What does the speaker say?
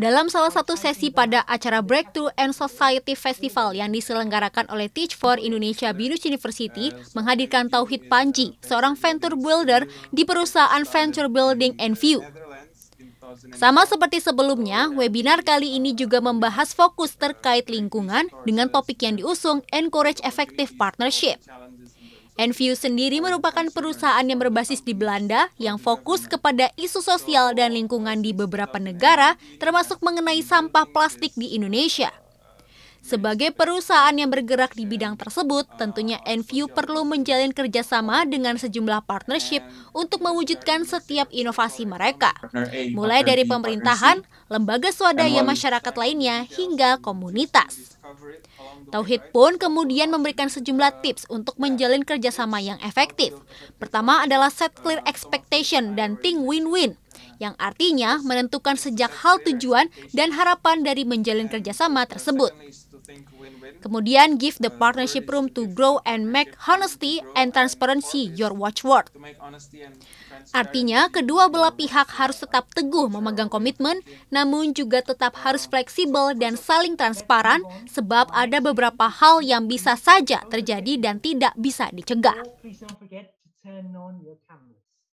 Dalam salah satu sesi pada acara Breakthrough and Society Festival yang diselenggarakan oleh Teach for Indonesia Binus University, menghadirkan Tauhid Panji, seorang venture builder di perusahaan Venture Building and View. Sama seperti sebelumnya, webinar kali ini juga membahas fokus terkait lingkungan dengan topik yang diusung Encourage Effective Partnership. Enview sendiri merupakan perusahaan yang berbasis di Belanda yang fokus kepada isu sosial dan lingkungan di beberapa negara, termasuk mengenai sampah plastik di Indonesia. Sebagai perusahaan yang bergerak di bidang tersebut, tentunya Enview perlu menjalin kerjasama dengan sejumlah partnership untuk mewujudkan setiap inovasi mereka, mulai dari pemerintahan, lembaga swadaya masyarakat lainnya, hingga komunitas. Tauhid pun kemudian memberikan sejumlah tips untuk menjalin kerjasama yang efektif. Pertama adalah set clear expectation dan think win-win yang artinya menentukan sejak hal tujuan dan harapan dari menjalin kerjasama tersebut. Kemudian, give the uh, partnership room to grow and make honesty and transparency your watchword. Artinya, kedua belah pihak harus tetap teguh memegang komitmen, namun juga tetap harus fleksibel dan saling transparan, sebab ada beberapa hal yang bisa saja terjadi dan tidak bisa dicegah.